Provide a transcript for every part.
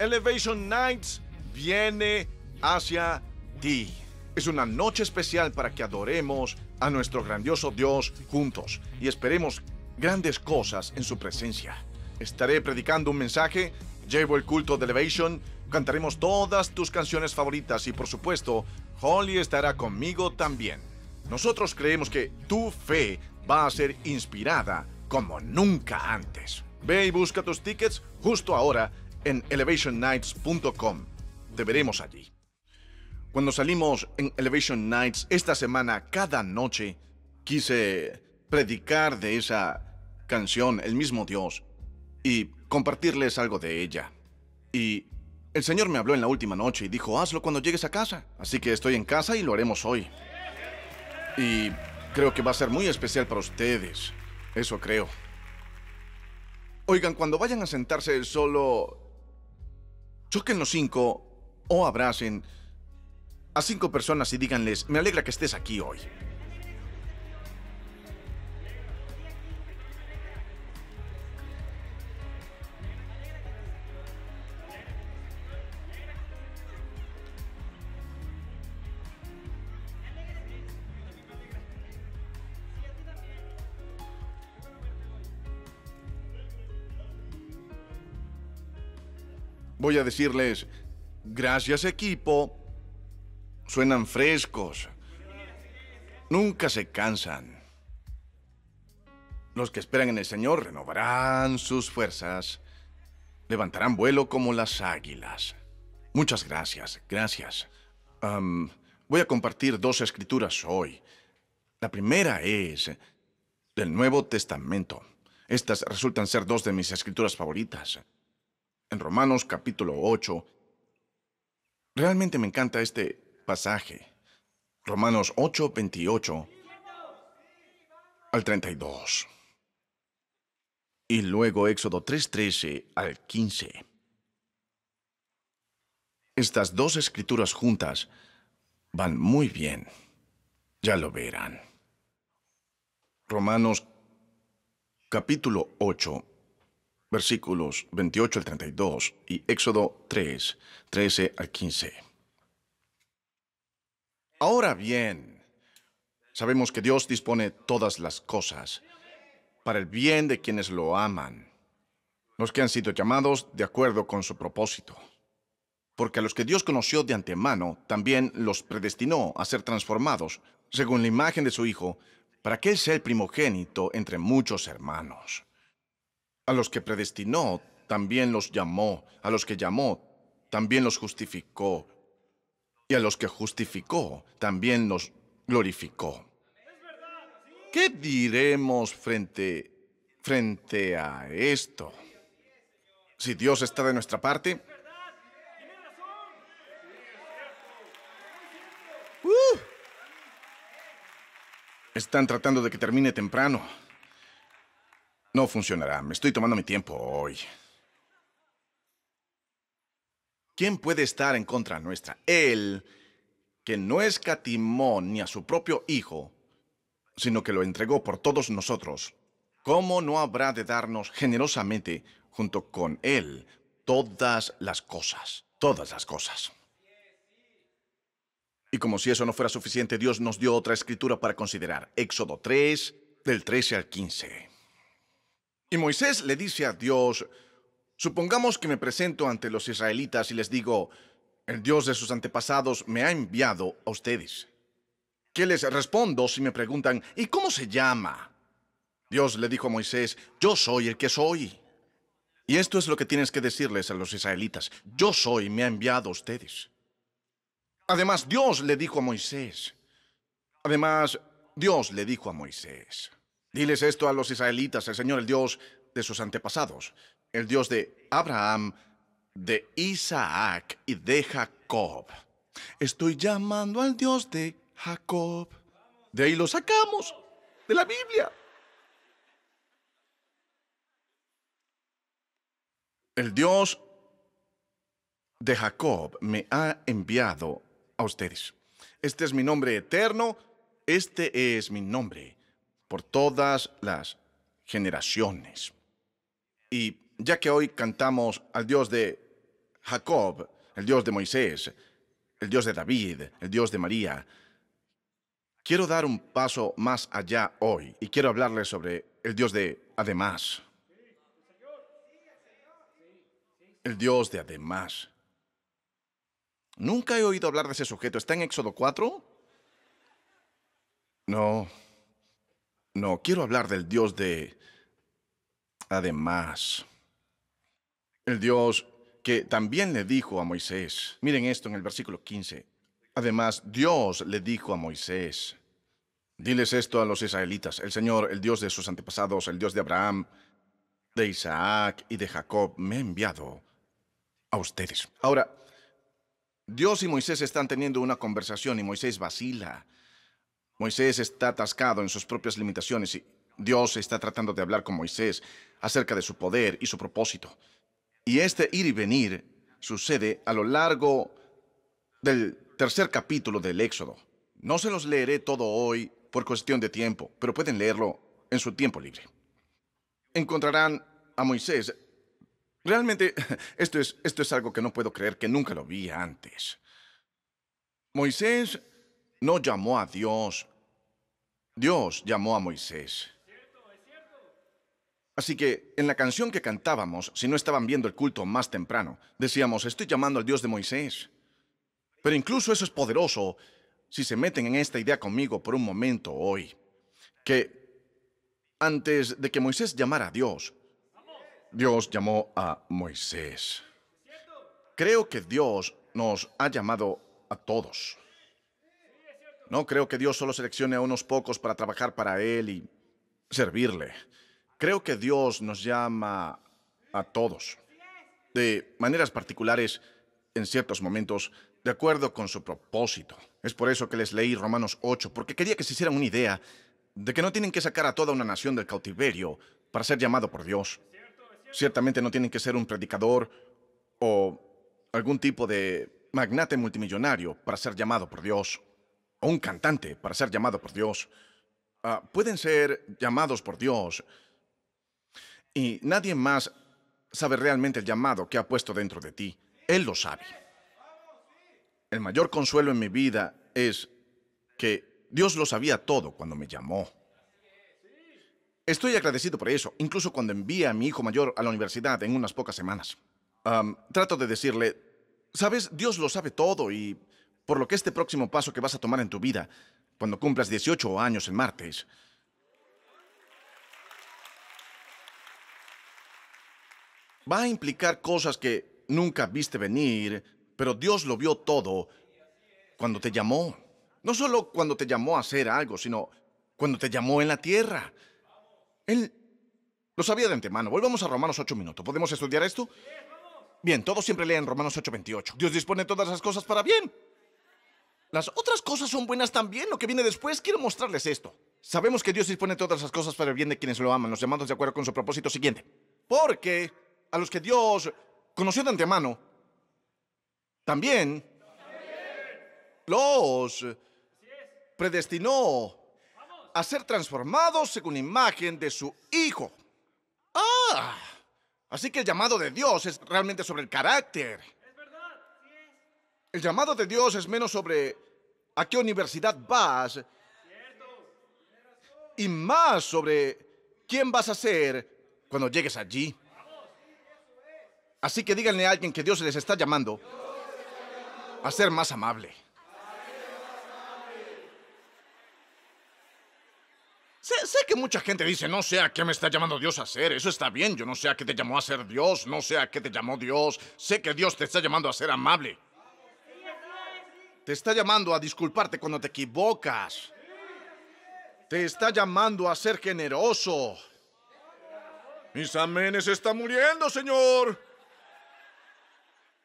Elevation Nights viene hacia ti. Es una noche especial para que adoremos a nuestro grandioso Dios juntos y esperemos grandes cosas en su presencia. Estaré predicando un mensaje, llevo el culto de Elevation, cantaremos todas tus canciones favoritas y por supuesto, Holly estará conmigo también. Nosotros creemos que tu fe va a ser inspirada como nunca antes. Ve y busca tus tickets justo ahora en elevationnights.com. Te veremos allí. Cuando salimos en Elevation Nights esta semana, cada noche, quise predicar de esa canción, el mismo Dios, y compartirles algo de ella. Y el Señor me habló en la última noche y dijo, hazlo cuando llegues a casa. Así que estoy en casa y lo haremos hoy. Y creo que va a ser muy especial para ustedes. Eso creo. Oigan, cuando vayan a sentarse solo choquen los cinco o abracen a cinco personas y díganles, me alegra que estés aquí hoy. voy a decirles, gracias equipo, suenan frescos, nunca se cansan. Los que esperan en el Señor renovarán sus fuerzas, levantarán vuelo como las águilas. Muchas gracias, gracias. voy a compartir dos escrituras hoy. La primera es del Nuevo Testamento. Estas resultan ser dos de mis escrituras favoritas en Romanos capítulo 8. Realmente me encanta este pasaje. Romanos 8, 28 al 32. Y luego Éxodo 3:13 al 15. Estas dos escrituras juntas van muy bien. Ya lo verán. Romanos capítulo 8, versículos 28 al 32 y Éxodo 3, 13 al 15. Ahora bien, sabemos que Dios dispone todas las cosas para el bien de quienes lo aman, los que han sido llamados de acuerdo con su propósito. Porque a los que Dios conoció de antemano, también los predestinó a ser transformados, según la imagen de su Hijo, para que Él sea el primogénito entre muchos hermanos. A los que predestinó, también los llamó. A los que llamó, también los justificó. Y a los que justificó, también los glorificó. ¿Qué diremos frente, frente a esto? Si Dios está de nuestra parte. ¡Uh! están tratando de que termine temprano. No funcionará. Me estoy tomando mi tiempo hoy. ¿Quién puede estar en contra nuestra? Él, que no escatimó ni a su propio Hijo, sino que lo entregó por todos nosotros. ¿Cómo no habrá de darnos generosamente, junto con Él, todas las cosas? Todas las cosas. Y como si eso no fuera suficiente, Dios nos dio otra escritura para considerar. Éxodo 3, del 13 al 15. Y Moisés le dice a Dios, supongamos que me presento ante los israelitas y les digo, el Dios de sus antepasados me ha enviado a ustedes. ¿Qué les respondo si me preguntan, ¿y cómo se llama? Dios le dijo a Moisés, yo soy el que soy. Y esto es lo que tienes que decirles a los israelitas, yo soy, me ha enviado a ustedes. Además, Dios le dijo a Moisés, además, Dios le dijo a Moisés, Diles esto a los israelitas, el Señor, el Dios de sus antepasados, el Dios de Abraham, de Isaac y de Jacob. Estoy llamando al Dios de Jacob. De ahí lo sacamos, de la Biblia. El Dios de Jacob me ha enviado a ustedes. Este es mi nombre eterno, este es mi nombre por todas las generaciones. Y ya que hoy cantamos al Dios de Jacob, el Dios de Moisés, el Dios de David, el Dios de María, quiero dar un paso más allá hoy y quiero hablarles sobre el Dios de además. El Dios de además. Nunca he oído hablar de ese sujeto. ¿Está en Éxodo 4? No. No, quiero hablar del Dios de... Además, el Dios que también le dijo a Moisés, miren esto en el versículo 15, además Dios le dijo a Moisés, diles esto a los israelitas, el Señor, el Dios de sus antepasados, el Dios de Abraham, de Isaac y de Jacob, me ha enviado a ustedes. Ahora, Dios y Moisés están teniendo una conversación y Moisés vacila. Moisés está atascado en sus propias limitaciones y Dios está tratando de hablar con Moisés acerca de su poder y su propósito. Y este ir y venir sucede a lo largo del tercer capítulo del Éxodo. No se los leeré todo hoy por cuestión de tiempo, pero pueden leerlo en su tiempo libre. Encontrarán a Moisés. Realmente esto es, esto es algo que no puedo creer que nunca lo vi antes. Moisés no llamó a Dios, Dios llamó a Moisés. Así que en la canción que cantábamos, si no estaban viendo el culto más temprano, decíamos, estoy llamando al Dios de Moisés. Pero incluso eso es poderoso si se meten en esta idea conmigo por un momento hoy, que antes de que Moisés llamara a Dios, Dios llamó a Moisés. Creo que Dios nos ha llamado a todos. No creo que Dios solo seleccione a unos pocos para trabajar para Él y servirle. Creo que Dios nos llama a todos, de maneras particulares, en ciertos momentos, de acuerdo con su propósito. Es por eso que les leí Romanos 8, porque quería que se hicieran una idea de que no tienen que sacar a toda una nación del cautiverio para ser llamado por Dios. Ciertamente no tienen que ser un predicador o algún tipo de magnate multimillonario para ser llamado por Dios un cantante para ser llamado por Dios. Ah, pueden ser llamados por Dios y nadie más sabe realmente el llamado que ha puesto dentro de ti. Él lo sabe. El mayor consuelo en mi vida es que Dios lo sabía todo cuando me llamó. Estoy agradecido por eso, incluso cuando envía a mi hijo mayor a la universidad en unas pocas semanas. trato de decirle, sabes, Dios lo sabe todo y por lo que este próximo paso que vas a tomar en tu vida, cuando cumplas 18 años en martes, va a implicar cosas que nunca viste venir, pero Dios lo vio todo cuando te llamó. No solo cuando te llamó a hacer algo, sino cuando te llamó en la tierra. Él lo sabía de antemano. Volvamos a Romanos 8 minutos. ¿Podemos estudiar esto? Bien, todos siempre leen Romanos 8:28. Dios dispone todas las cosas para bien. Las otras cosas son buenas también. Lo que viene después, quiero mostrarles esto. Sabemos que Dios dispone todas las cosas para el bien de quienes lo aman, los llamados de acuerdo con su propósito siguiente. Porque a los que Dios conoció de antemano, también los predestinó a ser transformados según imagen de su Hijo. Ah, así que el llamado de Dios es realmente sobre el carácter. El llamado de Dios es menos sobre a qué universidad vas y más sobre quién vas a ser cuando llegues allí. Así que díganle a alguien que Dios les está llamando a ser más amable. Sé, que mucha gente dice, no sé a qué me está llamando Dios a ser, eso está bien, yo no sé a qué te llamó a ser Dios, no sé a qué te llamó Dios, sé que Dios te está llamando a ser amable. Te está llamando a disculparte cuando te equivocas. Te está llamando a ser generoso. Mis aménes está muriendo, Señor.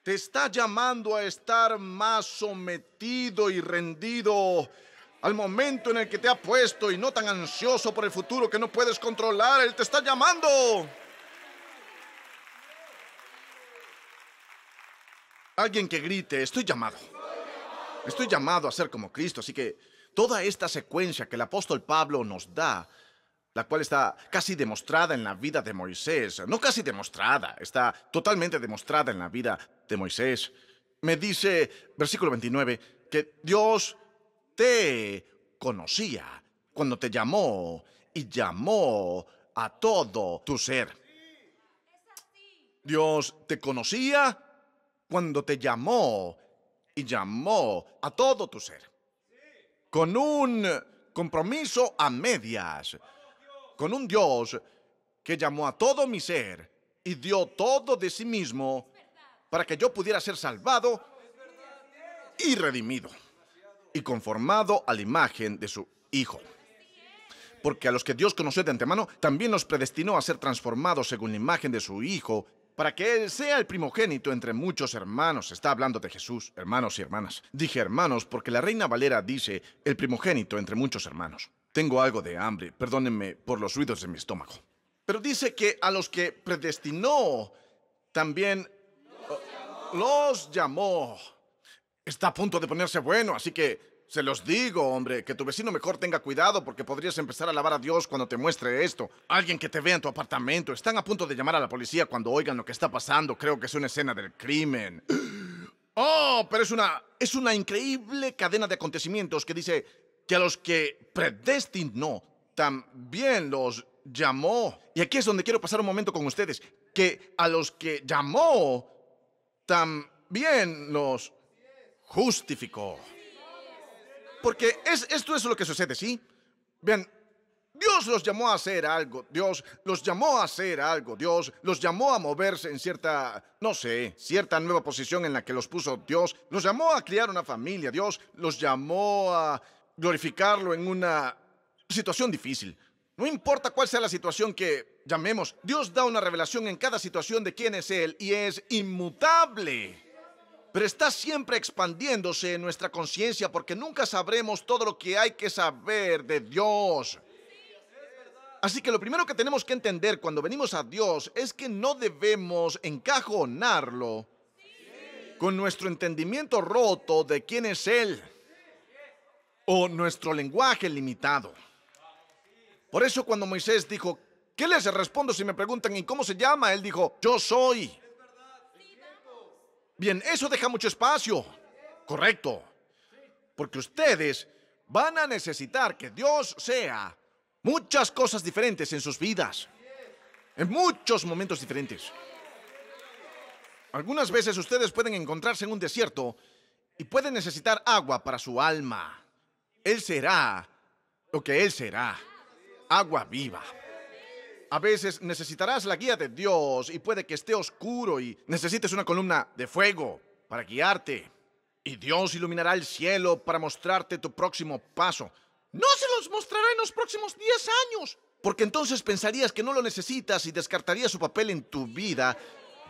Te está llamando a estar más sometido y rendido al momento en el que te ha puesto y no tan ansioso por el futuro que no puedes controlar. Él te está llamando. Alguien que grite, estoy llamado. Estoy llamado a ser como Cristo, así que toda esta secuencia que el apóstol Pablo nos da, la cual está casi demostrada en la vida de Moisés, no casi demostrada, está totalmente demostrada en la vida de Moisés, me dice, versículo 29, que Dios te conocía cuando te llamó y llamó a todo tu ser. Dios te conocía cuando te llamó y llamó a todo tu ser. Con un compromiso a medias. Con un Dios que llamó a todo mi ser y dio todo de sí mismo para que yo pudiera ser salvado y redimido y conformado a la imagen de su Hijo. Porque a los que Dios conoció de antemano, también nos predestinó a ser transformados según la imagen de su Hijo para que Él sea el primogénito entre muchos hermanos. Está hablando de Jesús, hermanos y hermanas. Dije hermanos porque la reina Valera dice el primogénito entre muchos hermanos. Tengo algo de hambre, perdónenme por los ruidos de mi estómago. Pero dice que a los que predestinó también los oh, llamó. Los llamó. Está a punto de ponerse bueno, así que se los digo, hombre, que tu vecino mejor tenga cuidado porque podrías empezar a alabar a Dios cuando te muestre esto. Alguien que te vea en tu apartamento. Están a punto de llamar a la policía cuando oigan lo que está pasando. Creo que es una escena del crimen. Oh, pero es una es una increíble cadena de acontecimientos que dice que a los que predestinó también los llamó. Y aquí es donde quiero pasar un momento con ustedes, que a los que llamó también los justificó. Porque esto es lo que sucede, ¿sí? Vean, Dios los llamó a hacer algo, Dios los llamó a hacer algo, Dios los llamó a moverse en cierta, no sé, cierta nueva posición en la que los puso Dios, los llamó a criar una familia, Dios los llamó a glorificarlo en una situación difícil. No importa cuál sea la situación que llamemos, Dios da una revelación en cada situación de quién es Él y es inmutable pero está siempre expandiéndose en nuestra conciencia porque nunca sabremos todo lo que hay que saber de Dios. Así que lo primero que tenemos que entender cuando venimos a Dios es que no debemos encajonarlo con nuestro entendimiento roto de quién es Él o nuestro lenguaje limitado. Por eso cuando Moisés dijo, ¿qué les respondo si me preguntan y cómo se llama? Él dijo, yo soy. Bien, eso deja mucho espacio. Correcto. Porque ustedes van a necesitar que Dios sea muchas cosas diferentes en sus vidas. En muchos momentos diferentes. Algunas veces ustedes pueden encontrarse en un desierto y pueden necesitar agua para su alma. Él será lo que Él será. Agua viva a veces necesitarás la guía de Dios y puede que esté oscuro y necesites una columna de fuego para guiarte. Y Dios iluminará el cielo para mostrarte tu próximo paso. No se los mostrará en los próximos 10 años, porque entonces pensarías que no lo necesitas y descartarías su papel en tu vida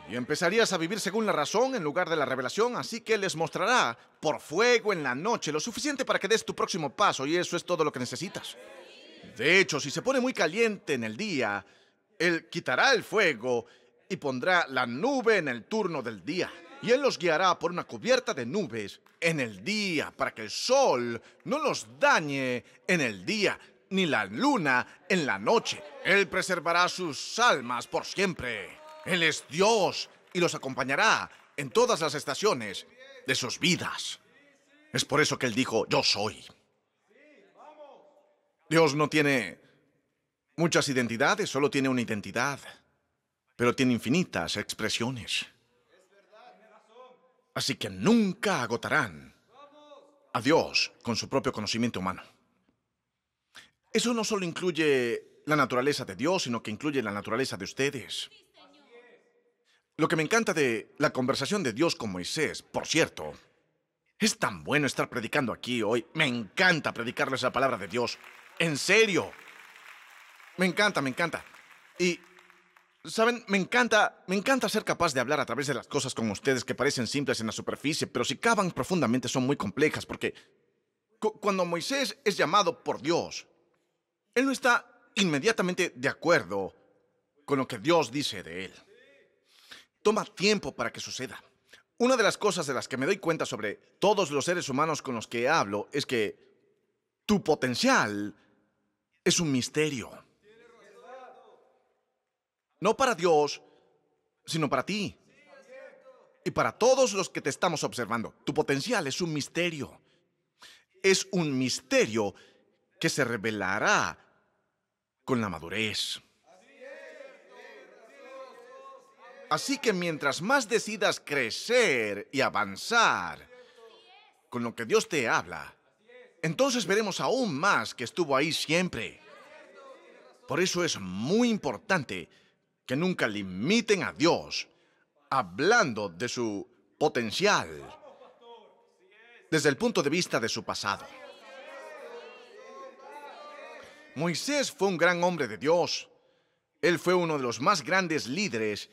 y empezarías a vivir según la razón en lugar de la revelación, así que les mostrará por fuego en la noche lo suficiente para que des tu próximo paso y eso es todo lo que necesitas. De hecho, si se pone muy caliente en el día, Él quitará el fuego y pondrá la nube en el turno del día. Y Él los guiará por una cubierta de nubes en el día, para que el sol no los dañe en el día, ni la luna en la noche. Él preservará sus almas por siempre. Él es Dios y los acompañará en todas las estaciones de sus vidas. Es por eso que Él dijo, yo soy. Dios no tiene muchas identidades, solo tiene una identidad, pero tiene infinitas expresiones. Así que nunca agotarán a Dios con su propio conocimiento humano. Eso no solo incluye la naturaleza de Dios, sino que incluye la naturaleza de ustedes. Lo que me encanta de la conversación de Dios con Moisés, por cierto, es tan bueno estar predicando aquí hoy. Me encanta predicarles la palabra de Dios. En serio. Me encanta, me encanta. Y, ¿saben? Me encanta, me encanta ser capaz de hablar a través de las cosas con ustedes que parecen simples en la superficie, pero si cavan profundamente son muy complejas, porque cuando Moisés es llamado por Dios, él no está inmediatamente de acuerdo con lo que Dios dice de él. Toma tiempo para que suceda. Una de las cosas de las que me doy cuenta sobre todos los seres humanos con los que hablo es que tu potencial es un misterio. No para Dios, sino para ti. Y para todos los que te estamos observando, tu potencial es un misterio. Es un misterio que se revelará con la madurez. Así que mientras más decidas crecer y avanzar con lo que Dios te habla, entonces veremos aún más que estuvo ahí siempre. Por eso es muy importante que nunca limiten a Dios hablando de su potencial desde el punto de vista de su pasado. Moisés fue un gran hombre de Dios. Él fue uno de los más grandes líderes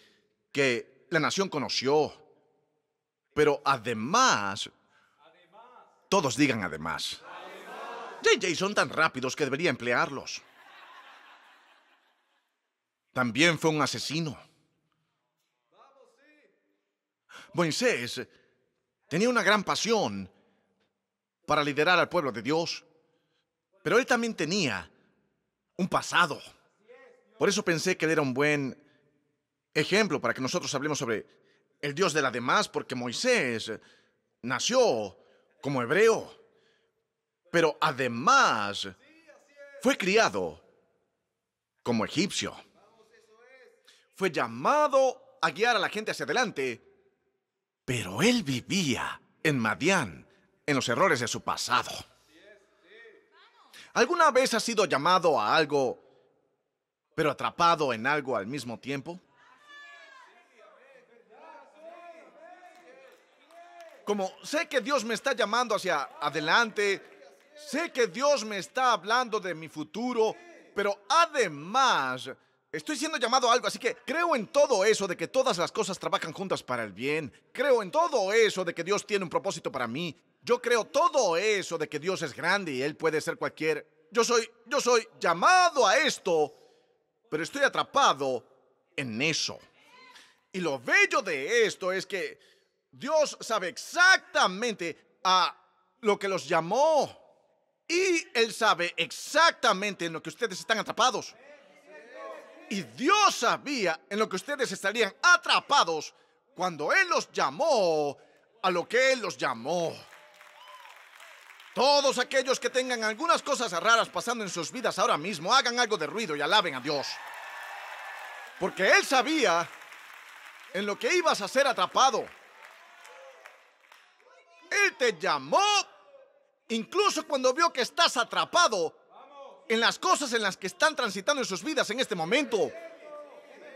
que la nación conoció. Pero además, todos digan además. JJ son tan rápidos que debería emplearlos. También fue un asesino. Moisés tenía una gran pasión para liderar al pueblo de Dios, pero él también tenía un pasado. Por eso pensé que él era un buen ejemplo para que nosotros hablemos sobre el Dios de la demás, porque Moisés nació como hebreo pero además fue criado como egipcio. Fue llamado a guiar a la gente hacia adelante, pero él vivía en Madián, en los errores de su pasado. ¿Alguna vez has sido llamado a algo, pero atrapado en algo al mismo tiempo? Como sé que Dios me está llamando hacia adelante, Sé que Dios me está hablando de mi futuro, pero además estoy siendo llamado a algo, así que creo en todo eso de que todas las cosas trabajan juntas para el bien. Creo en todo eso de que Dios tiene un propósito para mí. Yo creo todo eso de que Dios es grande y él puede ser cualquier. Yo soy yo soy llamado a esto, pero estoy atrapado en eso. Y lo bello de esto es que Dios sabe exactamente a lo que los llamó. Y Él sabe exactamente en lo que ustedes están atrapados. Y Dios sabía en lo que ustedes estarían atrapados cuando Él los llamó a lo que Él los llamó. Todos aquellos que tengan algunas cosas raras pasando en sus vidas ahora mismo, hagan algo de ruido y alaben a Dios. Porque Él sabía en lo que ibas a ser atrapado. Él te llamó Incluso cuando vio que estás atrapado en las cosas en las que están transitando en sus vidas en este momento.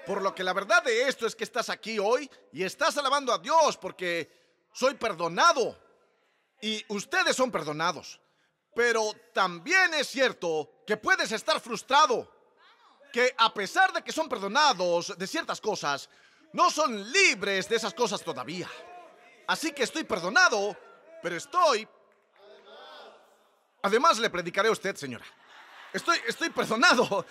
Por lo que la verdad de esto es que estás aquí hoy y estás alabando a Dios porque soy perdonado y ustedes son perdonados. Pero también es cierto que puedes estar frustrado, que a pesar de que son perdonados de ciertas cosas, no son libres de esas cosas todavía. Así que estoy perdonado, pero estoy Además, le predicaré a usted, señora. Estoy, estoy perdonado.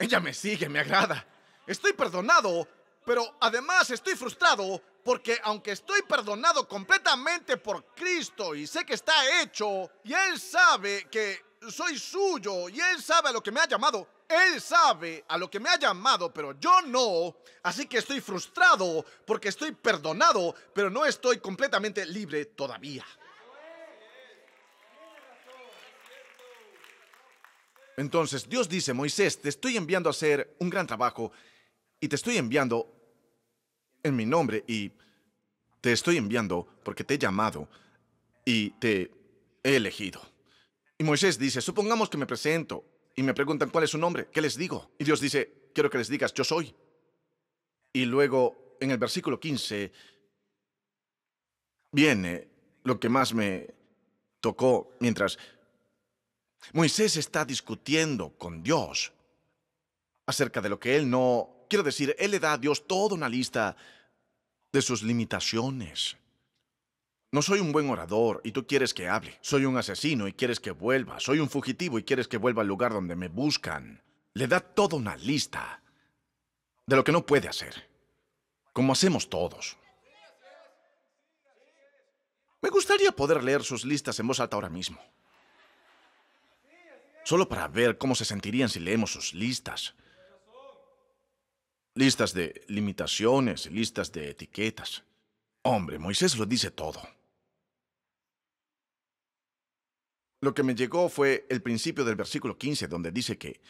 Ella me sigue, me agrada. Estoy perdonado, pero además estoy frustrado porque aunque estoy perdonado completamente por Cristo y sé que está hecho, y Él sabe que soy suyo, y Él sabe a lo que me ha llamado, Él sabe a lo que me ha llamado, pero yo no. Así que estoy frustrado porque estoy perdonado, pero no estoy completamente libre todavía. Entonces Dios dice, Moisés, te estoy enviando a hacer un gran trabajo y te estoy enviando en mi nombre y te estoy enviando porque te he llamado y te he elegido. Y Moisés dice, supongamos que me presento y me preguntan cuál es su nombre, ¿qué les digo? Y Dios dice, quiero que les digas, yo soy. Y luego en el versículo 15 viene lo que más me tocó mientras Moisés está discutiendo con Dios acerca de lo que él no... Quiero decir, él le da a Dios toda una lista de sus limitaciones. No soy un buen orador y tú quieres que hable. Soy un asesino y quieres que vuelva. Soy un fugitivo y quieres que vuelva al lugar donde me buscan. Le da toda una lista de lo que no puede hacer, como hacemos todos. Me gustaría poder leer sus listas en voz alta ahora mismo. Solo para ver cómo se sentirían si leemos sus listas. Listas de limitaciones, listas de etiquetas. Hombre, Moisés lo dice todo. Lo que me llegó fue el principio del versículo 15, donde dice que,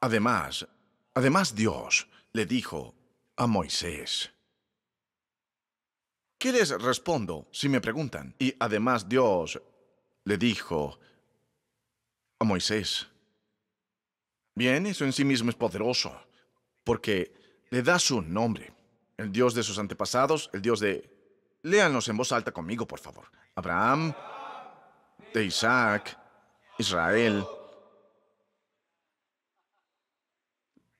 además, además Dios le dijo a Moisés. ¿Qué les respondo si me preguntan? Y además Dios le dijo a Moisés. Bien, eso en sí mismo es poderoso, porque le da su nombre, el Dios de sus antepasados, el Dios de... Léanlos en voz alta conmigo, por favor. Abraham, de Isaac, Israel.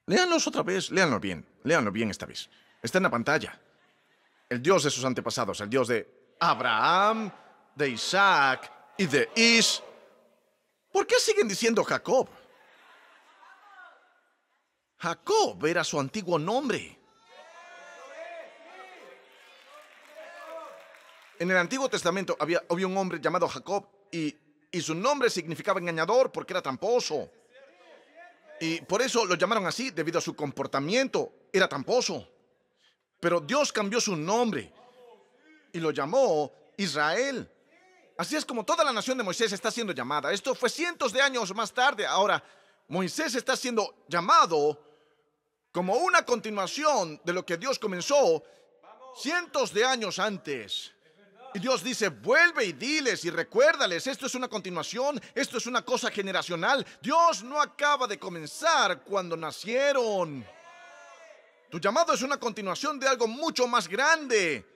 Léanlos otra vez, léanlo bien, léanlo bien esta vez. Está en la pantalla. El Dios de sus antepasados, el Dios de Abraham, de Isaac y de Israel. ¿Por qué siguen diciendo Jacob? Jacob era su antiguo nombre. En el Antiguo Testamento había, un hombre llamado Jacob y, y, su nombre significaba engañador porque era tramposo. Y por eso lo llamaron así debido a su comportamiento. Era tramposo. Pero Dios cambió su nombre y lo llamó Israel Así es como toda la nación de Moisés está siendo llamada. Esto fue cientos de años más tarde. Ahora, Moisés está siendo llamado como una continuación de lo que Dios comenzó cientos de años antes. Y Dios dice, vuelve y diles y recuérdales, esto es una continuación, esto es una cosa generacional. Dios no acaba de comenzar cuando nacieron. Tu llamado es una continuación de algo mucho más grande.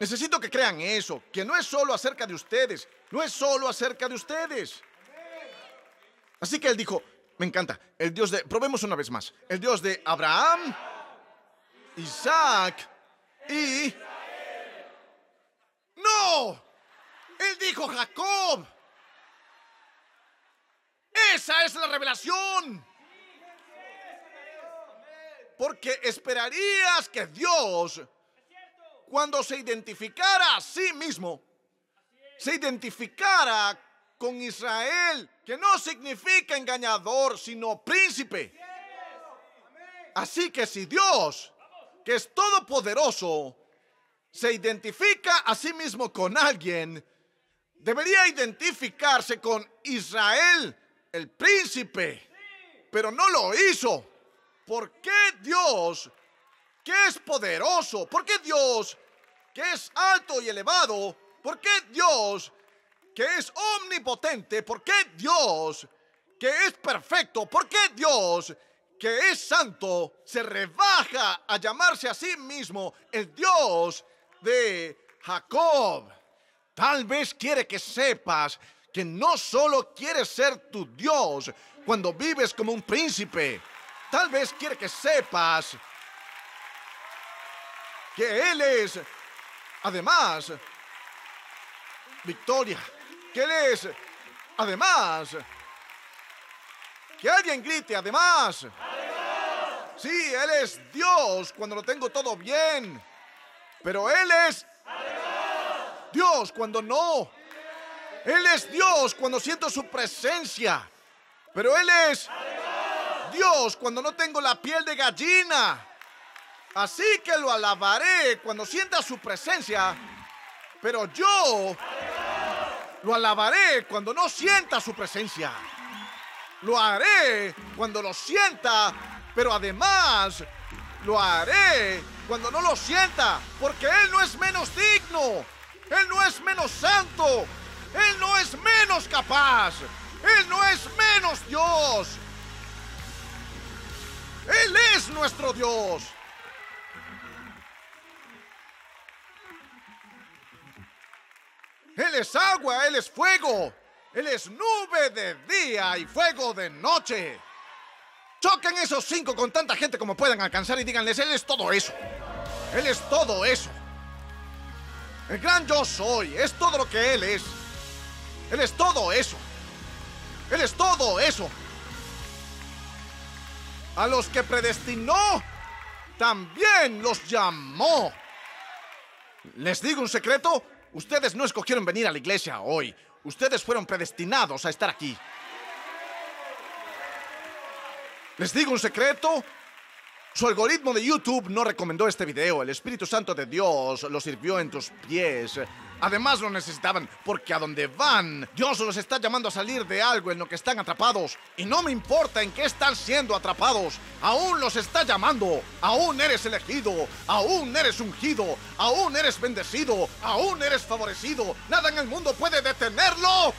Necesito que crean eso, que no es solo acerca de ustedes, no es solo acerca de ustedes. Así que él dijo, me encanta, el Dios de, probemos una vez más, el Dios de Abraham, Isaac y... No, él dijo Jacob. Esa es la revelación. Porque esperarías que Dios cuando se identificara a sí mismo, se identificara con Israel, que no significa engañador, sino príncipe. Así que si Dios, que es todopoderoso, se identifica a sí mismo con alguien, debería identificarse con Israel, el príncipe, pero no lo hizo. ¿Por qué Dios que es poderoso, porque Dios, que es alto y elevado, porque Dios, que es omnipotente, porque Dios, que es perfecto, porque Dios, que es santo, se rebaja a llamarse a sí mismo el Dios de Jacob. Tal vez quiere que sepas que no solo quiere ser tu Dios cuando vives como un príncipe, tal vez quiere que sepas que Él es, además, victoria, que Él es, además, que alguien grite, además. Sí, Él es Dios cuando lo tengo todo bien, pero Él es Dios cuando no. Él es Dios cuando siento su presencia, pero Él es Dios cuando no tengo la piel de gallina. Así que lo alabaré cuando sienta su presencia, pero yo lo alabaré cuando no sienta su presencia. Lo haré cuando lo sienta, pero además lo haré cuando no lo sienta, porque Él no es menos digno, Él no es menos santo, Él no es menos capaz, Él no es menos Dios. Él es nuestro Dios. Él es agua, Él es fuego. Él es nube de día y fuego de noche. Choquen esos cinco con tanta gente como puedan alcanzar y díganles, Él es todo eso. Él es todo eso. El gran yo soy es todo lo que Él es. Él es todo eso. Él es todo eso. A los que predestinó, también los llamó. ¿Les digo un secreto? Ustedes no escogieron venir a la iglesia hoy. Ustedes fueron predestinados a estar aquí. Les digo un secreto. Su algoritmo de YouTube no recomendó este video. El Espíritu Santo de Dios lo sirvió en tus pies. Además lo necesitaban, porque a donde van, Dios los está llamando a salir de algo en lo que están atrapados. Y no me importa en qué están siendo atrapados, aún los está llamando. Aún eres elegido, aún eres ungido, aún eres bendecido, aún eres favorecido. Nada en el mundo puede detenerlo.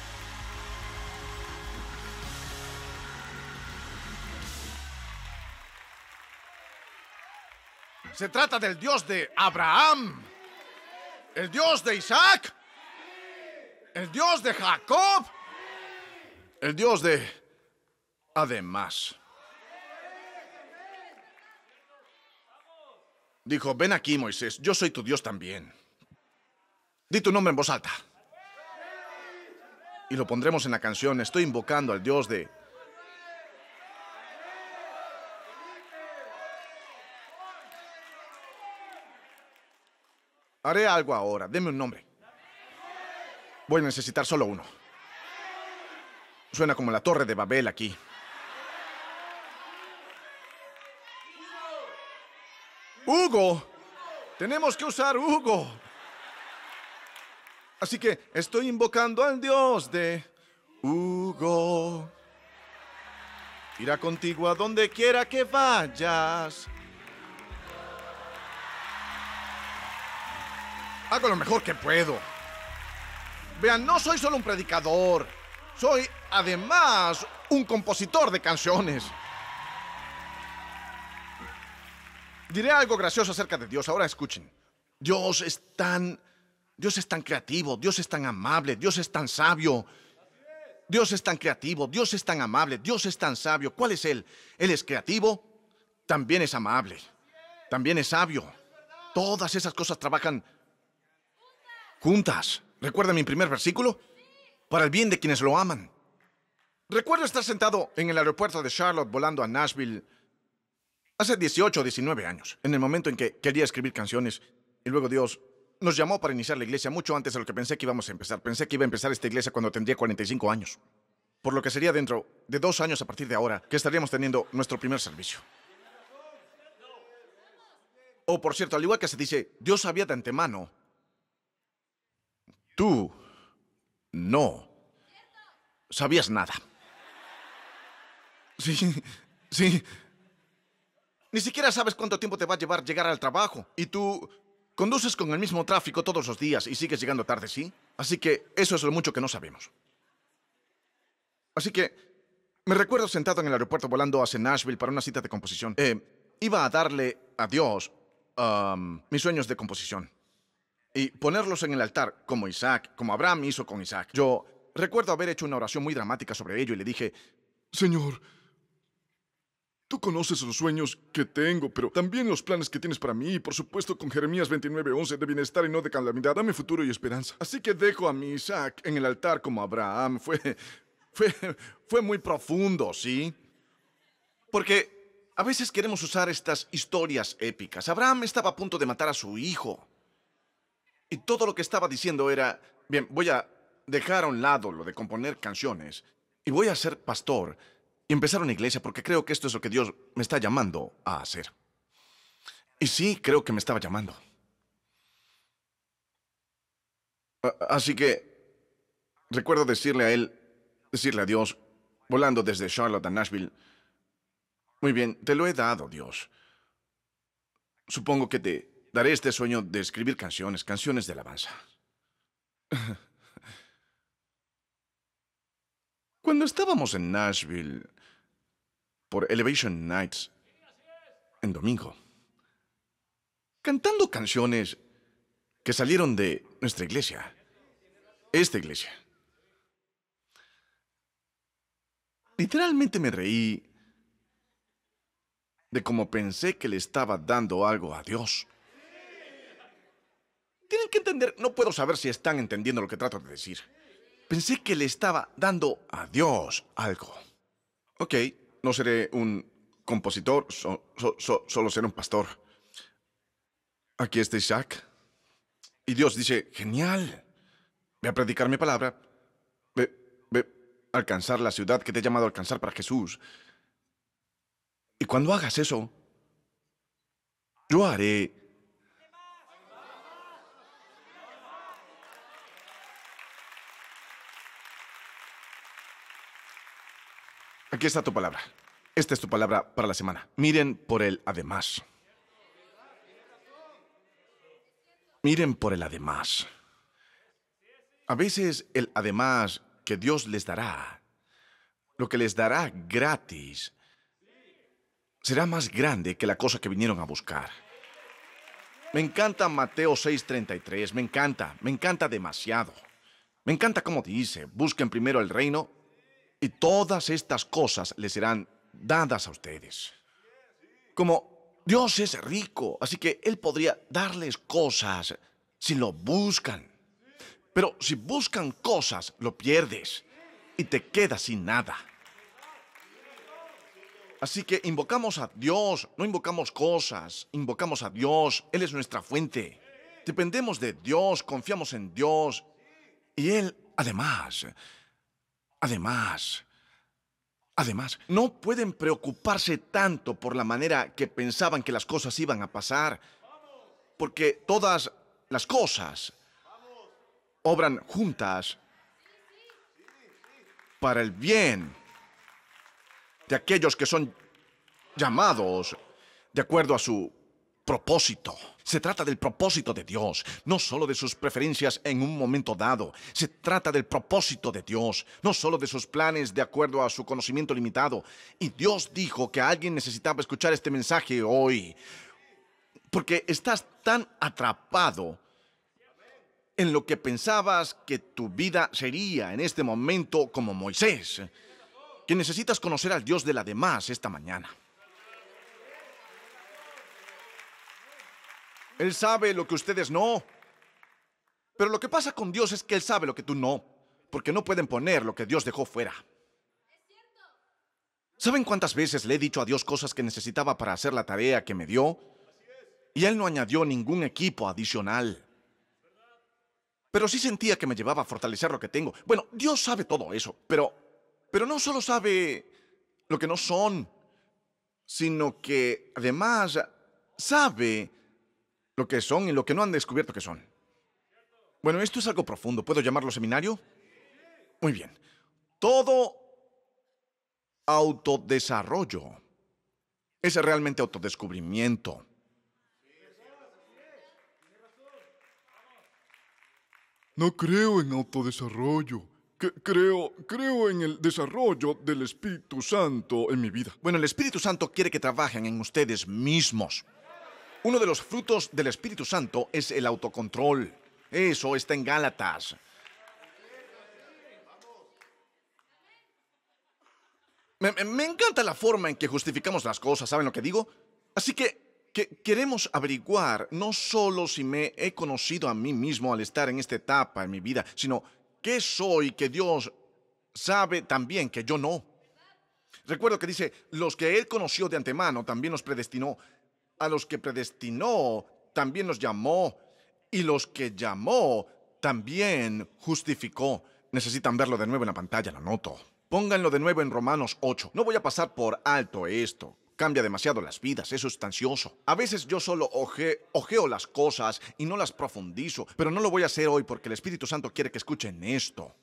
Se trata del Dios de Abraham, ¿El Dios de Isaac? ¿El Dios de Jacob? El Dios de... Además. Dijo, ven aquí, Moisés, yo soy tu Dios también. Di tu nombre en voz alta. Y lo pondremos en la canción, estoy invocando al Dios de Haré algo ahora. Deme un nombre. Voy a necesitar solo uno. Suena como la torre de Babel aquí. Hugo. Tenemos que usar Hugo. Así que estoy invocando al Dios de Hugo. Irá contigo a donde quiera que vayas. Hago lo mejor que puedo. Vean, no soy solo un predicador. Soy además un compositor de canciones. Diré algo gracioso acerca de Dios. Ahora escuchen. Dios es tan Dios es tan creativo, Dios es tan amable, Dios es tan sabio. Dios es tan creativo, Dios es tan amable, Dios es tan sabio. ¿Cuál es él? Él es creativo, también es amable, también es sabio. Todas esas cosas trabajan juntas. ¿Recuerda mi primer versículo? Para el bien de quienes lo aman. Recuerdo estar sentado en el aeropuerto de Charlotte volando a Nashville hace 18 o 19 años, en el momento en que quería escribir canciones y luego Dios nos llamó para iniciar la iglesia mucho antes de lo que pensé que íbamos a empezar. Pensé que iba a empezar esta iglesia cuando tendría 45 años, por lo que sería dentro de dos años a partir de ahora que estaríamos teniendo nuestro primer servicio. O por cierto, al igual que se dice, Dios sabía de antemano Tú no sabías nada. Sí, sí. Ni siquiera sabes cuánto tiempo te va a llevar llegar al trabajo. Y tú conduces con el mismo tráfico todos los días y sigues llegando tarde, ¿sí? Así que eso es lo mucho que no sabemos. Así que me recuerdo sentado en el aeropuerto volando hacia Nashville para una cita de composición. Eh, iba a darle adiós a mm, mis sueños de composición y ponerlos en el altar, como Isaac, como Abraham hizo con Isaac. Yo recuerdo haber hecho una oración muy dramática sobre ello y le dije, Señor, tú conoces los sueños que tengo, pero también los planes que tienes para mí, y por supuesto con Jeremías 29:11 de bienestar y no de calamidad, dame futuro y esperanza. Así que dejo a mi Isaac en el altar como Abraham. Fue, fue, fue muy profundo, ¿sí? Porque a veces queremos usar estas historias épicas. Abraham estaba a punto de matar a su hijo. Y todo lo que estaba diciendo era, bien, voy a dejar a un lado lo de componer canciones y voy a ser pastor y empezar una iglesia porque creo que esto es lo que Dios me está llamando a hacer. Y sí, creo que me estaba llamando. Así que recuerdo decirle a él, decirle a Dios, volando desde Charlotte a Nashville, muy bien, te lo he dado, Dios. Supongo que te daré este sueño de escribir canciones, canciones de alabanza. Cuando estábamos en Nashville por Elevation Nights, en domingo, cantando canciones que salieron de nuestra iglesia, esta iglesia. Literalmente me reí de cómo pensé que le estaba dando algo a Dios. Tienen que entender, no puedo saber si están entendiendo lo que trato de decir. Pensé que le estaba dando a Dios algo. Ok, no seré un compositor, solo seré un pastor. Aquí está Isaac. Y Dios dice, genial, ve a predicar mi palabra, ve, ve a alcanzar la ciudad que te he llamado a alcanzar para Jesús. Y cuando hagas eso, yo haré Aquí está tu palabra. Esta es tu palabra para la semana. Miren por el además. Miren por el además. A veces el además que Dios les dará, lo que les dará gratis, será más grande que la cosa que vinieron a buscar. Me encanta Mateo 6:33, me encanta, me encanta demasiado. Me encanta como dice, busquen primero el reino y todas estas cosas les serán dadas a ustedes. Como Dios es rico, así que Él podría darles cosas si lo buscan. Pero si buscan cosas, lo pierdes y te quedas sin nada. Así que invocamos a Dios, no invocamos cosas, invocamos a Dios, Él es nuestra fuente. Dependemos de Dios, confiamos en Dios y Él además Además, además, no pueden preocuparse tanto por la manera que pensaban que las cosas iban a pasar, porque todas las cosas obran juntas para el bien de aquellos que son llamados de acuerdo a su propósito. Se trata del propósito de Dios, no solo de sus preferencias en un momento dado. Se trata del propósito de Dios, no solo de sus planes de acuerdo a su conocimiento limitado. Y Dios dijo que alguien necesitaba escuchar este mensaje hoy, porque estás tan atrapado en lo que pensabas que tu vida sería en este momento como Moisés, que necesitas conocer al Dios de la demás esta mañana. Él sabe lo que ustedes no. Pero lo que pasa con Dios es que Él sabe lo que tú no, porque no pueden poner lo que Dios dejó fuera. ¿Saben cuántas veces le he dicho a Dios cosas que necesitaba para hacer la tarea que me dio? Y Él no añadió ningún equipo adicional. Pero sí sentía que me llevaba a fortalecer lo que tengo. Bueno, Dios sabe todo eso, pero, pero no solo sabe lo que no son, sino que además sabe lo que son y lo que no han descubierto que son. Bueno, esto es algo profundo. ¿Puedo llamarlo seminario? Muy bien. Todo autodesarrollo es realmente autodescubrimiento. No creo en autodesarrollo. creo, creo en el desarrollo del Espíritu Santo en mi vida. Bueno, el Espíritu Santo quiere que trabajen en ustedes mismos. Uno de los frutos del Espíritu Santo es el autocontrol. Eso está en Gálatas. Me, encanta la forma en que justificamos las cosas, ¿saben lo que digo? Así que, que, queremos averiguar no solo si me he conocido a mí mismo al estar en esta etapa en mi vida, sino qué soy que Dios sabe también que yo no. Recuerdo que dice, los que Él conoció de antemano también los predestinó a los que predestinó, también los llamó, y los que llamó, también justificó. Necesitan verlo de nuevo en la pantalla, lo noto. Pónganlo de nuevo en Romanos 8. No voy a pasar por alto esto. Cambia demasiado las vidas, es sustancioso. A veces yo solo ojeo las cosas y no las profundizo, pero no lo voy a hacer hoy porque el Espíritu Santo quiere que escuchen esto.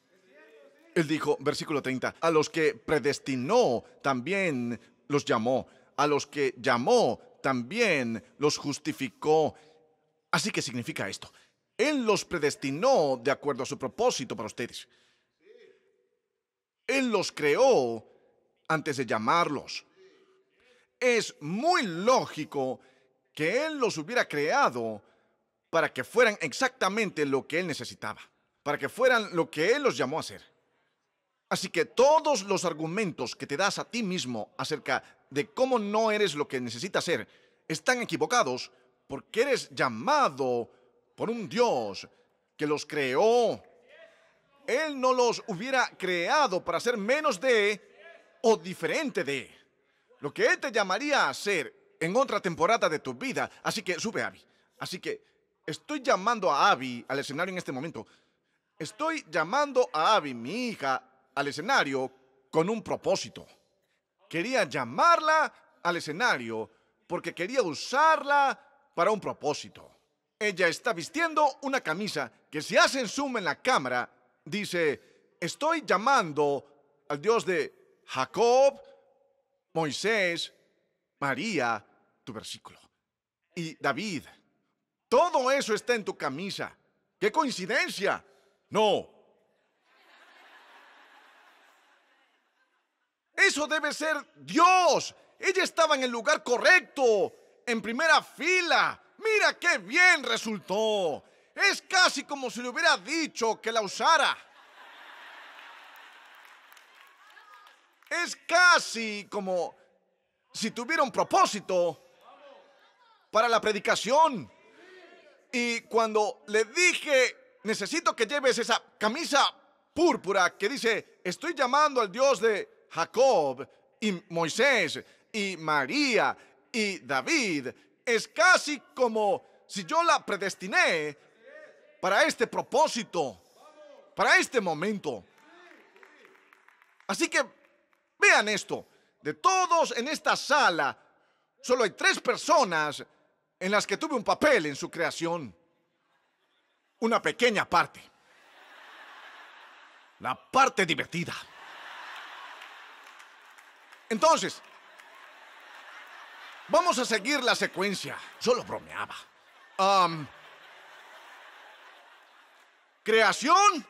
Él dijo, versículo 30, a los que predestinó también los llamó, a los que llamó también los justificó. Así que significa esto. Él los predestinó de acuerdo a su propósito para ustedes. Él los creó antes de llamarlos. Es muy lógico que Él los hubiera creado para que fueran exactamente lo que Él necesitaba, para que fueran lo que Él los llamó a ser, Así que todos los argumentos que te das a ti mismo acerca de cómo no eres lo que necesitas ser, están equivocados porque eres llamado por un Dios que los creó. Él no los hubiera creado para ser menos de o diferente de lo que Él te llamaría a ser en otra temporada de tu vida. Así que sube, Abby. Así que estoy llamando a Abby al escenario en este momento. Estoy llamando a Abby, mi hija, al escenario con un propósito quería llamarla al escenario porque quería usarla para un propósito. Ella está vistiendo una camisa que si hacen zoom en la cámara, dice, estoy llamando al Dios de Jacob, Moisés, María, tu versículo, y David. Todo eso está en tu camisa. ¡Qué coincidencia! No, Eso debe ser Dios. Ella estaba en el lugar correcto, en primera fila. Mira qué bien resultó. Es casi como si le hubiera dicho que la usara. Es casi como si tuviera un propósito para la predicación. Y cuando le dije, necesito que lleves esa camisa púrpura que dice, estoy llamando al Dios de Jacob y Moisés y María y David. Es casi como si yo la predestiné para este propósito, para este momento. Así que vean esto, de todos en esta sala, solo hay tres personas en las que tuve un papel en su creación. Una pequeña parte. La parte divertida. Entonces, vamos a seguir la secuencia. yo lo bromeaba. creación,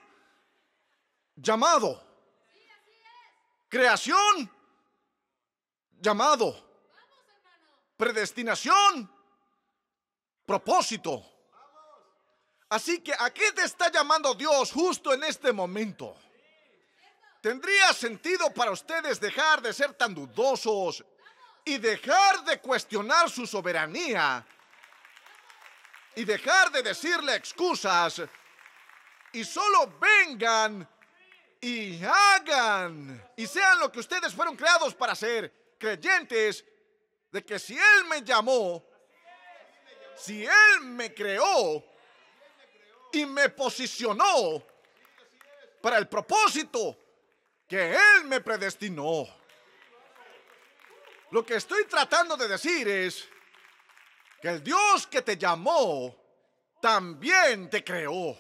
llamado. Creación, llamado. Predestinación, propósito. Así que, ¿a qué te está llamando Dios justo en este momento? ¿Tendría sentido para ustedes dejar de ser tan dudosos y dejar de cuestionar su soberanía y dejar de decirle excusas y solo vengan y hagan y sean lo que ustedes fueron creados para ser, creyentes de que si Él me llamó, si Él me creó y me posicionó para el propósito que Él me predestinó. Lo que estoy tratando de decir es que el Dios que te llamó también te creó.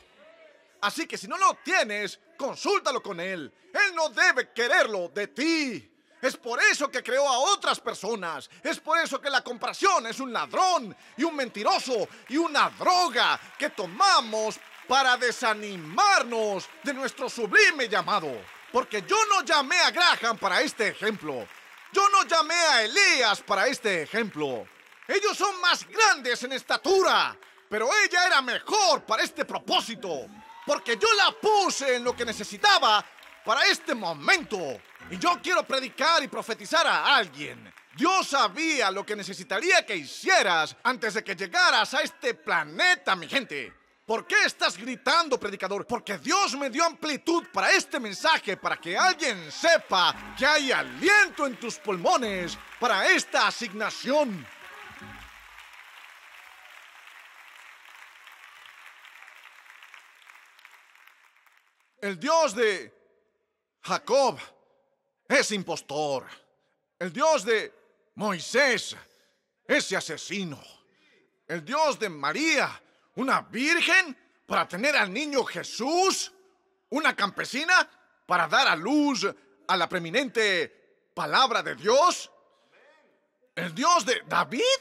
Así que si no lo tienes, consúltalo con Él. Él no debe quererlo de ti. Es por eso que creó a otras personas. Es por eso que la compasión es un ladrón y un mentiroso y una droga que tomamos para desanimarnos de nuestro sublime llamado. Porque yo no llamé a Graham para este ejemplo. Yo no llamé a Elías para este ejemplo. Ellos son más grandes en estatura. Pero ella era mejor para este propósito. Porque yo la puse en lo que necesitaba para este momento. Y yo quiero predicar y profetizar a alguien. Dios sabía lo que necesitaría que hicieras antes de que llegaras a este planeta, mi gente. ¿Por qué estás gritando, predicador? Porque Dios me dio amplitud para este mensaje, para que alguien sepa que hay aliento en tus pulmones para esta asignación. El Dios de Jacob es impostor. El Dios de Moisés, es asesino. El Dios de María ¿Una virgen para tener al niño Jesús? ¿Una campesina para dar a luz a la preeminente palabra de Dios? ¿El Dios de David?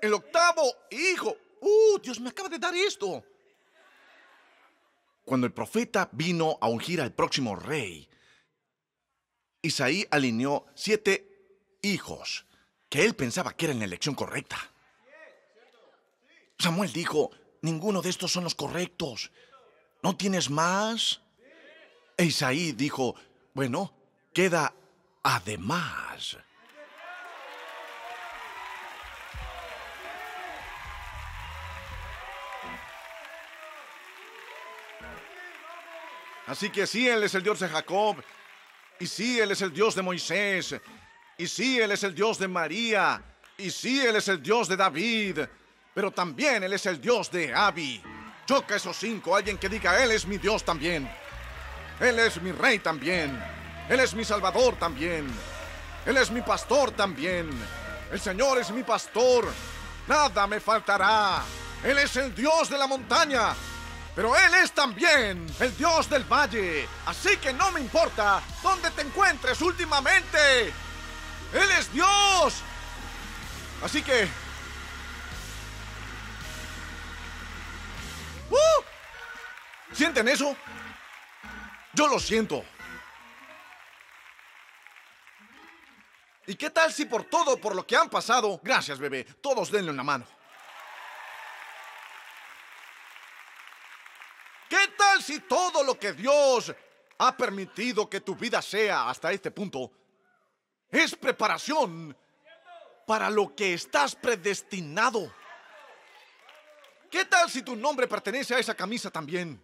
El octavo hijo. ¡Uh, Dios me acaba de dar esto! Cuando el profeta vino a ungir al próximo rey, Isaí alineó siete hijos que él pensaba que eran la elección correcta. Samuel dijo, ninguno de estos son los correctos. ¿No tienes más? E Isaí dijo, bueno, queda además. Así que sí, él es el Dios de Jacob, y sí, Él es el Dios de Moisés. Y sí, Él es el Dios de María. Y sí, Él es el Dios de David. Pero también Él es el Dios de Abi. Choca esos cinco. Alguien que diga, Él es mi Dios también. Él es mi rey también. Él es mi salvador también. Él es mi pastor también. El Señor es mi pastor. Nada me faltará. Él es el Dios de la montaña pero Él es también el Dios del Valle. Así que no me importa dónde te encuentres últimamente. Él es Dios. Así que... ¡Uh! ¿Sienten eso? Yo lo siento. ¿Y qué tal si por todo por lo que han pasado, gracias bebé, todos denle una mano? ¿Qué tal si todo lo que Dios ha permitido que tu vida sea hasta este punto es preparación para lo que estás predestinado? ¿Qué tal si tu nombre pertenece a esa camisa también?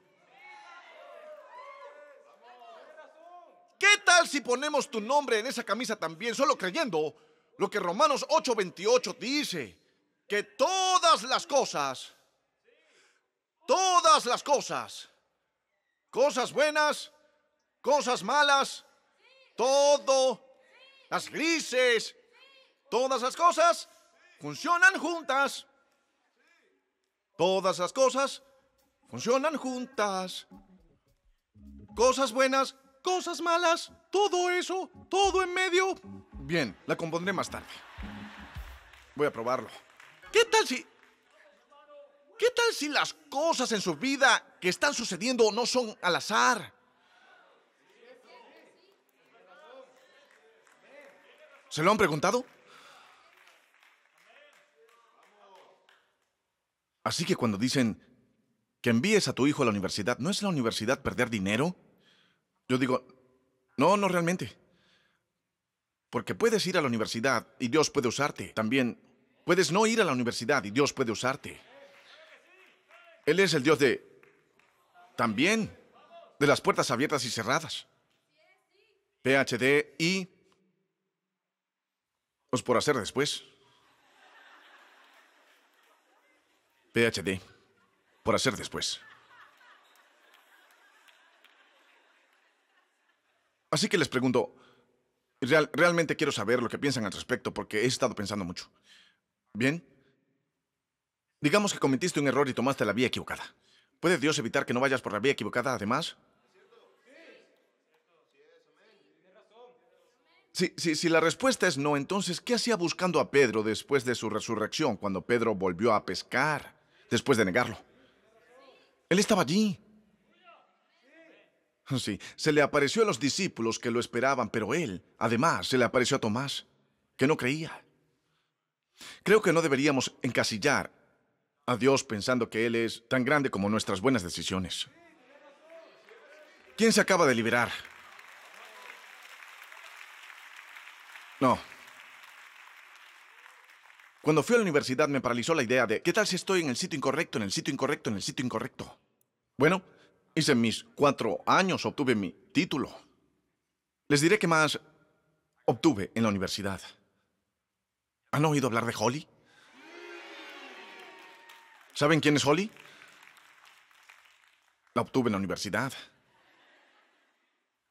¿Qué tal si ponemos tu nombre en esa camisa también, solo creyendo lo que Romanos 8:28 dice? Que todas las cosas todas las cosas, cosas buenas, cosas malas, todo, las grises, todas las cosas funcionan juntas. Todas las cosas funcionan juntas. Cosas buenas, cosas malas, todo eso, todo en medio. Bien, la compondré más tarde. Voy a probarlo. ¿Qué tal si ¿Qué tal si las cosas en su vida que están sucediendo no son al azar? ¿Se lo han preguntado? Así que cuando dicen que envíes a tu hijo a la universidad, ¿no es la universidad perder dinero? Yo digo, no, no realmente. Porque puedes ir a la universidad y Dios puede usarte. También puedes no ir a la universidad y Dios puede usarte. Él es el Dios de también de las puertas abiertas y cerradas. PhD y os por hacer después. PhD por hacer después. Así que les pregunto, realmente quiero saber lo que piensan al respecto porque he estado pensando mucho. Bien, Digamos que cometiste un error y tomaste la vía equivocada. ¿Puede Dios evitar que no vayas por la vía equivocada además? Si, si, si, la respuesta es no, entonces, ¿qué hacía buscando a Pedro después de su resurrección, cuando Pedro volvió a pescar, después de negarlo? Él estaba allí. Sí, se le apareció a los discípulos que lo esperaban, pero él, además, se le apareció a Tomás, que no creía. Creo que no deberíamos encasillar a Dios pensando que Él es tan grande como nuestras buenas decisiones. ¿Quién se acaba de liberar? No. Cuando fui a la universidad me paralizó la idea de, ¿qué tal si estoy en el sitio incorrecto, en el sitio incorrecto, en el sitio incorrecto? Bueno, hice mis cuatro años, obtuve mi título. Les diré qué más obtuve en la universidad. ¿Han oído hablar de Holly? ¿Saben quién es Holly? La obtuve en la universidad.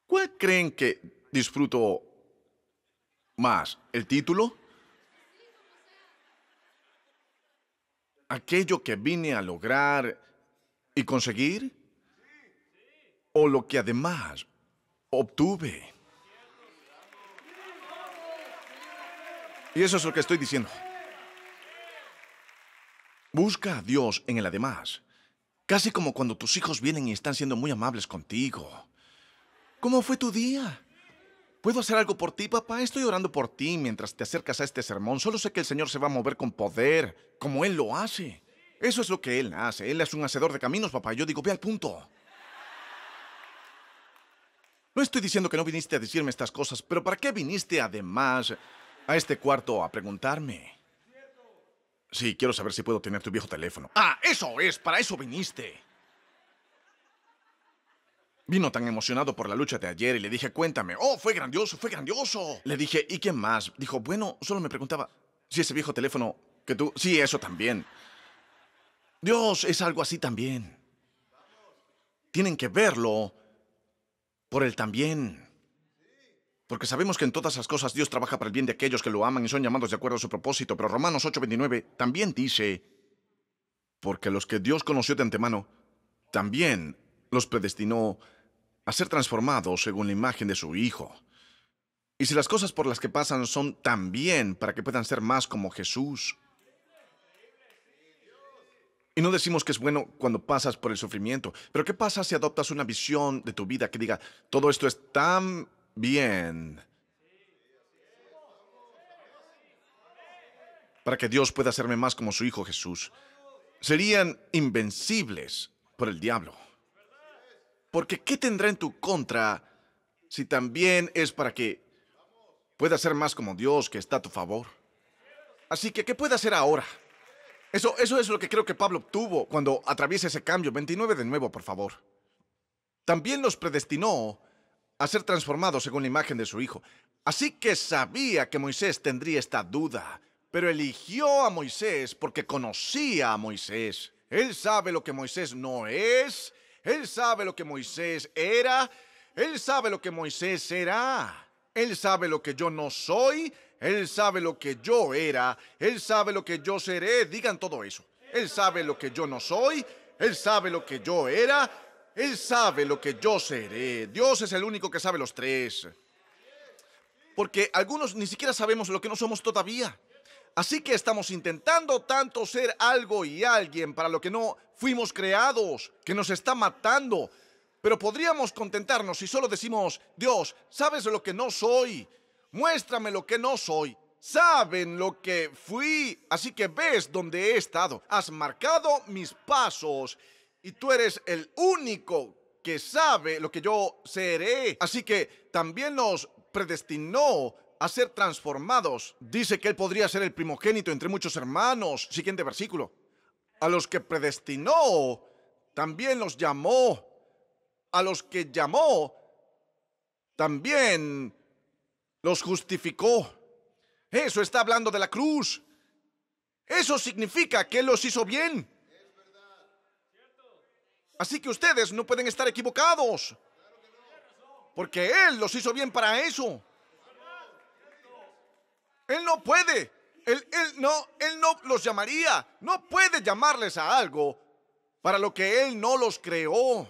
¿Cuál creen que disfruto más? ¿El título? ¿Aquello que vine a lograr y conseguir? ¿O lo que además obtuve? Y eso es lo que estoy diciendo. Busca a Dios en el además, casi como cuando tus hijos vienen y están siendo muy amables contigo. ¿Cómo fue tu día? ¿Puedo hacer algo por ti, papá? Estoy orando por ti mientras te acercas a este sermón. Solo sé que el Señor se va a mover con poder, como Él lo hace. Eso es lo que Él hace. Él es un hacedor de caminos, papá. Yo digo, ve al punto. No estoy diciendo que no viniste a decirme estas cosas, pero ¿para qué viniste además a este cuarto a preguntarme? Sí, quiero saber si puedo tener tu viejo teléfono. Ah, eso es, para eso viniste. Vino tan emocionado por la lucha de ayer y le dije, cuéntame. Oh, fue grandioso, fue grandioso. Le dije, ¿y qué más? Dijo, bueno, solo me preguntaba si ese viejo teléfono que tú... Sí, eso también. Dios es algo así también. Tienen que verlo por el también. Porque sabemos que en todas las cosas Dios trabaja para el bien de aquellos que lo aman y son llamados de acuerdo a su propósito. Pero Romanos 8:29 también dice, porque los que Dios conoció de antemano, también los predestinó a ser transformados según la imagen de su Hijo. Y si las cosas por las que pasan son también para que puedan ser más como Jesús. Y no decimos que es bueno cuando pasas por el sufrimiento, pero ¿qué pasa si adoptas una visión de tu vida que diga, todo esto es tan bien. Para que Dios pueda hacerme más como su Hijo Jesús. Serían invencibles por el diablo. Porque ¿qué tendrá en tu contra si también es para que pueda ser más como Dios que está a tu favor. Así que, ¿qué puede hacer ahora? Eso, eso es lo que creo que Pablo obtuvo cuando atraviesa ese cambio. 29 de nuevo, por favor. También los predestinó a ser transformado según la imagen de su hijo. Así que sabía que Moisés tendría esta duda, pero eligió a Moisés porque conocía a Moisés. Él sabe lo que Moisés no es, él sabe lo que Moisés era, él sabe lo que Moisés será, él sabe lo que yo no soy, él sabe lo que yo era, él sabe lo que yo seré, digan todo eso. Él sabe lo que yo no soy, él sabe lo que yo era, él sabe lo que yo seré. Dios es el único que sabe los tres. Porque algunos ni siquiera sabemos lo que no somos todavía. Así que estamos intentando tanto ser algo y alguien para lo que no fuimos creados, que nos está matando. Pero podríamos contentarnos si solo decimos, Dios, sabes lo que no soy, muéstrame lo que no soy. Saben lo que fui, así que ves donde he estado. Has marcado mis pasos y tú eres el único que sabe lo que yo seré. Así que también nos predestinó a ser transformados. Dice que Él podría ser el primogénito entre muchos hermanos. Siguiente versículo. A los que predestinó, también los llamó. A los que llamó, también los justificó. Eso está hablando de la cruz. Eso significa que Él los hizo bien. Así que ustedes no pueden estar equivocados. Porque Él los hizo bien para eso. Él no puede. Él, no, él no los llamaría. No puede llamarles a algo para lo que Él no los creó.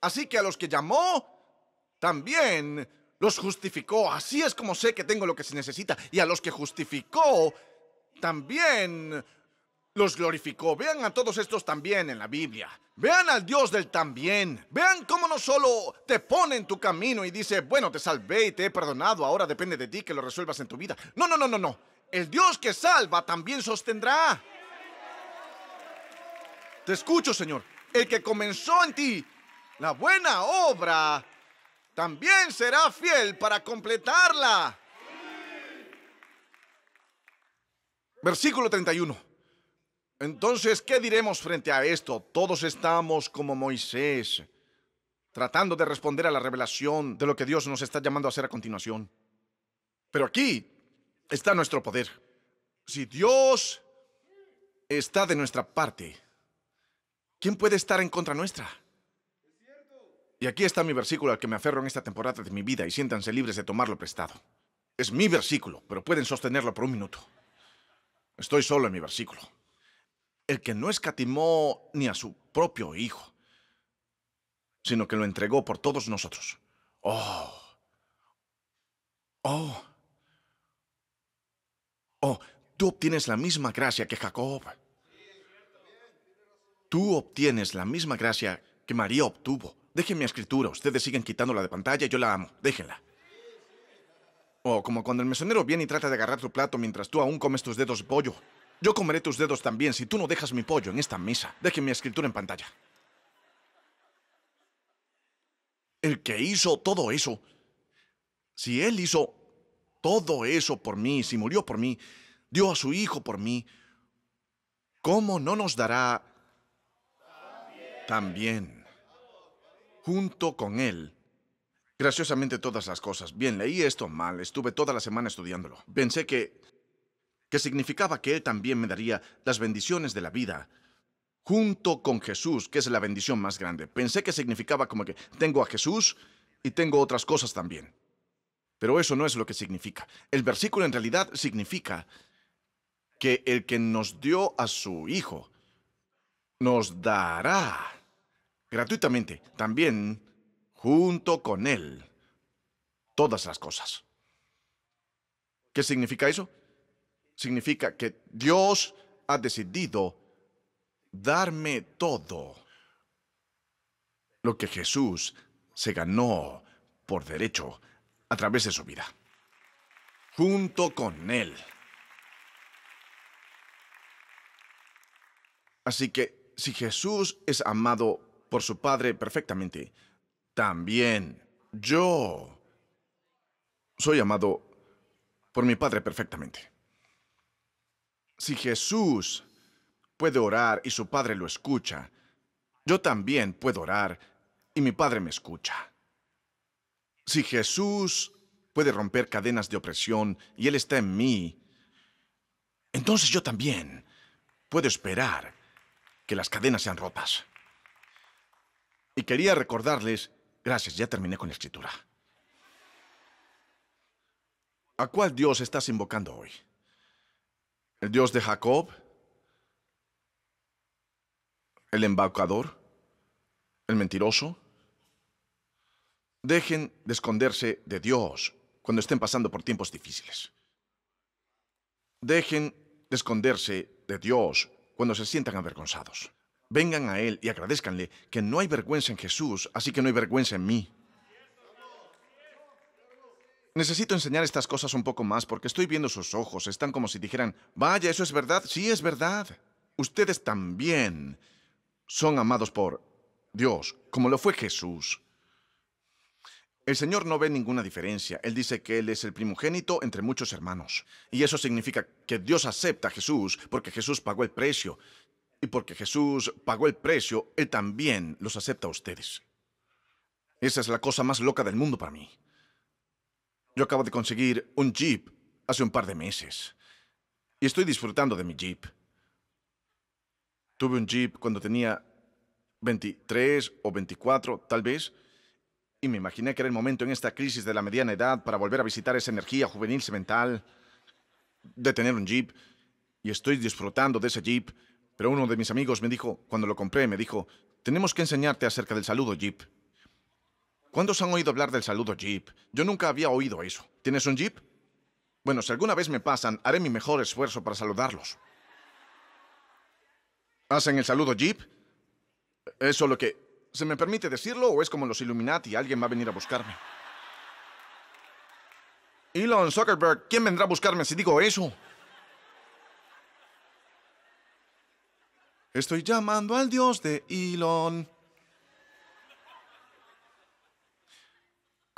Así que a los que llamó, también los justificó. Así es como sé que tengo lo que se necesita. Y a los que justificó, también los glorificó. Vean a todos estos también en la Biblia. Vean al Dios del también. Vean cómo no solo te pone en tu camino y dice, bueno, te salvé y te he perdonado, ahora depende de ti que lo resuelvas en tu vida. No, no, no, no, no. El Dios que salva también sostendrá. Te escucho, Señor. El que comenzó en ti la buena obra, también será fiel para completarla. Versículo 31. Entonces, ¿qué diremos frente a esto? Todos estamos como Moisés, tratando de responder a la revelación de lo que Dios nos está llamando a hacer a continuación. Pero aquí está nuestro poder. Si Dios está de nuestra parte, ¿quién puede estar en contra nuestra? Y aquí está mi versículo al que me aferro en esta temporada de mi vida y siéntanse libres de tomarlo prestado. Es mi versículo, pero pueden sostenerlo por un minuto. Estoy solo en mi versículo el que no escatimó ni a su propio Hijo, sino que lo entregó por todos nosotros. Oh, oh, oh, tú obtienes la misma gracia que Jacob. Tú obtienes la misma gracia que María obtuvo. Déjenme mi escritura, ustedes siguen quitándola de pantalla, yo la amo, déjenla. O oh, como cuando el mesonero viene y trata de agarrar tu plato mientras tú aún comes tus dedos de pollo. Yo comeré tus dedos también si tú no dejas mi pollo en esta mesa. Deje mi escritura en pantalla. El que hizo todo eso, si Él hizo todo eso por mí, si murió por mí, dio a su Hijo por mí, ¿cómo no nos dará también junto con Él? Graciosamente todas las cosas. Bien, leí esto mal, estuve toda la semana estudiándolo. Pensé que que significaba que Él también me daría las bendiciones de la vida, junto con Jesús, que es la bendición más grande. Pensé que significaba como que tengo a Jesús y tengo otras cosas también. Pero eso no es lo que significa. El versículo en realidad significa que el que nos dio a su Hijo nos dará gratuitamente también junto con Él todas las cosas. ¿Qué significa eso? significa que Dios ha decidido darme todo lo que Jesús se ganó por derecho a través de su vida, junto con Él. Así que si Jesús es amado por su Padre perfectamente, también yo soy amado por mi Padre perfectamente. Si Jesús puede orar y su Padre lo escucha, yo también puedo orar y mi Padre me escucha. Si Jesús puede romper cadenas de opresión y Él está en mí, entonces yo también puedo esperar que las cadenas sean rotas. Y quería recordarles, gracias, ya terminé con la escritura. ¿A cuál Dios estás invocando hoy? el Dios de Jacob, el embaucador, el mentiroso. Dejen de esconderse de Dios cuando estén pasando por tiempos difíciles. Dejen de esconderse de Dios cuando se sientan avergonzados. Vengan a Él y agradezcanle que no hay vergüenza en Jesús, así que no hay vergüenza en mí necesito enseñar estas cosas un poco más porque estoy viendo sus ojos. Están como si dijeran, vaya, eso es verdad. Sí, es verdad. Ustedes también son amados por Dios, como lo fue Jesús. El Señor no ve ninguna diferencia. Él dice que Él es el primogénito entre muchos hermanos. Y eso significa que Dios acepta a Jesús porque Jesús pagó el precio. Y porque Jesús pagó el precio, Él también los acepta a ustedes. Esa es la cosa más loca del mundo para mí. Yo acabo de conseguir un Jeep hace un par de meses. Y estoy disfrutando de mi Jeep. Tuve un Jeep cuando tenía 23 o 24, tal vez. Y me imaginé que era el momento en esta crisis de la mediana edad para volver a visitar esa energía juvenil semental, de tener un Jeep. Y estoy disfrutando de ese Jeep. Pero uno de mis amigos me dijo, cuando lo compré, me dijo, tenemos que enseñarte acerca del saludo Jeep. ¿Cuántos han oído hablar del saludo Jeep? Yo nunca había oído eso. ¿Tienes un Jeep? Bueno, si alguna vez me pasan, haré mi mejor esfuerzo para saludarlos. ¿Hacen el saludo Jeep? Eso lo que... ¿Se me permite decirlo o es como los Illuminati? Alguien va a venir a buscarme. Elon Zuckerberg, ¿quién vendrá a buscarme si digo eso? Estoy llamando al dios de Elon.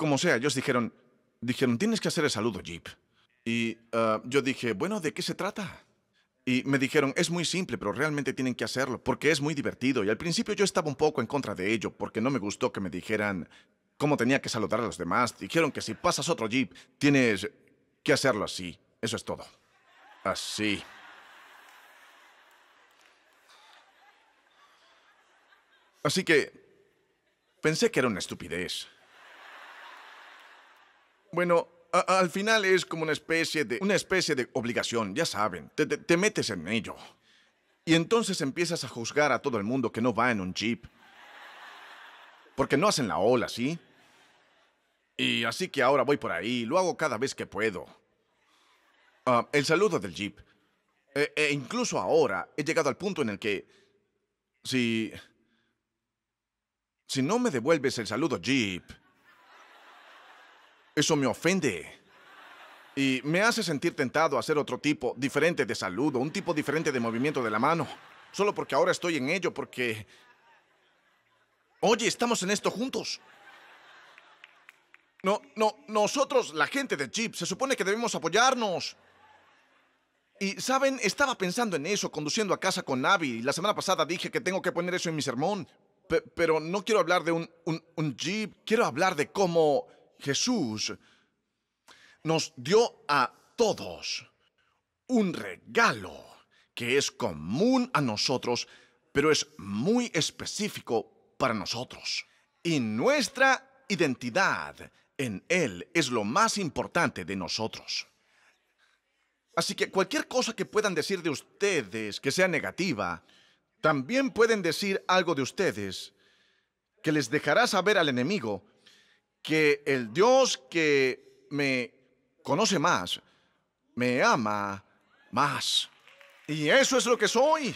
Como sea, ellos dijeron, dijeron, tienes que hacer el saludo, Jeep. Y ah, yo dije, bueno, ¿de qué se trata? Y me dijeron, es muy simple, pero realmente tienen que hacerlo, porque es muy divertido. Y al principio yo estaba un poco en contra de ello, porque no me gustó que me dijeran cómo tenía que saludar a los demás. Dijeron que si pasas otro jeep, tienes que hacerlo así. Eso es todo. Así. Así que pensé que era una estupidez. Bueno, al final es como una especie de, una especie de obligación, ya saben, te, metes en ello. Y entonces empiezas a juzgar a todo el mundo que no va en un jeep. Porque no hacen la ola, ¿sí? Y así que ahora voy por ahí, lo hago cada vez que puedo. Ah, el saludo del jeep. E, e incluso ahora he llegado al punto en el que... Si... Si no me devuelves el saludo jeep, eso me ofende. Y me hace sentir tentado a hacer otro tipo diferente de saludo, un tipo diferente de movimiento de la mano. Solo porque ahora estoy en ello, porque... Oye, estamos en esto juntos. No, no, nosotros, la gente de Jeep, se supone que debemos apoyarnos. Y, ¿saben? Estaba pensando en eso conduciendo a casa con Abby, Y la semana pasada dije que tengo que poner eso en mi sermón. pero no quiero hablar de un, un, un Jeep. Quiero hablar de cómo Jesús nos dio a todos un regalo que es común a nosotros, pero es muy específico para nosotros. Y nuestra identidad en Él es lo más importante de nosotros. Así que cualquier cosa que puedan decir de ustedes que sea negativa, también pueden decir algo de ustedes que les dejará saber al enemigo que el Dios que me conoce más, me ama más. Y eso es lo que soy.